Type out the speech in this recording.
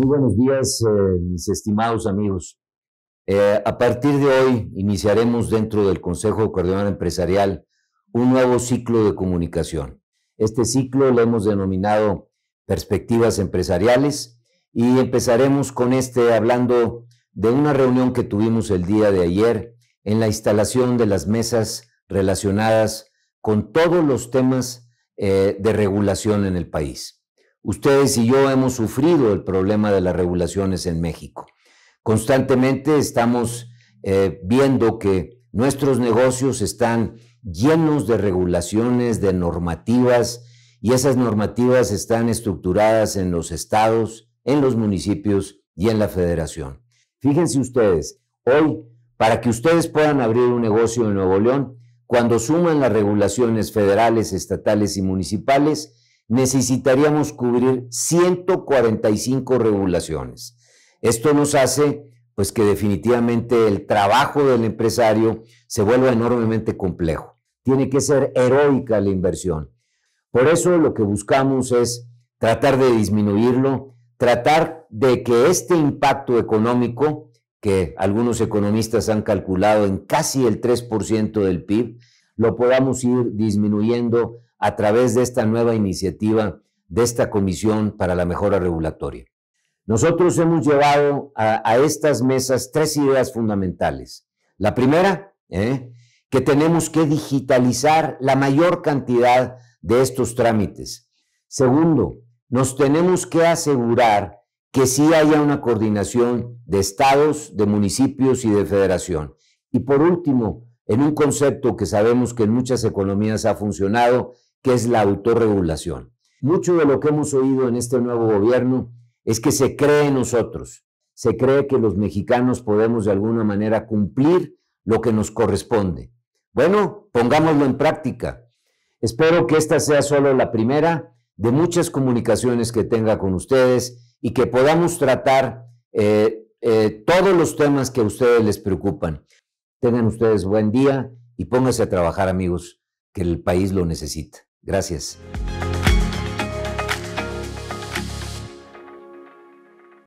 Muy buenos días, eh, mis estimados amigos. Eh, a partir de hoy iniciaremos dentro del Consejo Coordinador Empresarial un nuevo ciclo de comunicación. Este ciclo lo hemos denominado Perspectivas Empresariales y empezaremos con este hablando de una reunión que tuvimos el día de ayer en la instalación de las mesas relacionadas con todos los temas eh, de regulación en el país. Ustedes y yo hemos sufrido el problema de las regulaciones en México. Constantemente estamos eh, viendo que nuestros negocios están llenos de regulaciones, de normativas, y esas normativas están estructuradas en los estados, en los municipios y en la federación. Fíjense ustedes, hoy, para que ustedes puedan abrir un negocio en Nuevo León, cuando suman las regulaciones federales, estatales y municipales, necesitaríamos cubrir 145 regulaciones. Esto nos hace pues que definitivamente el trabajo del empresario se vuelva enormemente complejo. Tiene que ser heroica la inversión. Por eso lo que buscamos es tratar de disminuirlo, tratar de que este impacto económico, que algunos economistas han calculado en casi el 3% del PIB, lo podamos ir disminuyendo a través de esta nueva iniciativa de esta Comisión para la Mejora Regulatoria. Nosotros hemos llevado a, estas mesas tres ideas fundamentales. La primera, ¿eh? que tenemos que digitalizar la mayor cantidad de estos trámites. Segundo, nos tenemos que asegurar que sí haya una coordinación de estados, de municipios y de federación. Y por último, en un concepto que sabemos que en muchas economías ha funcionado, que es la autorregulación. Mucho de lo que hemos oído en este nuevo gobierno es que se cree en nosotros, se cree que los mexicanos podemos de alguna manera cumplir lo que nos corresponde. Bueno, pongámoslo en práctica. Espero que esta sea solo la primera de muchas comunicaciones que tenga con ustedes y que podamos tratar eh, eh, todos los temas que a ustedes les preocupan. Tengan ustedes buen día y pónganse a trabajar, amigos, que el país lo necesita. Gracias.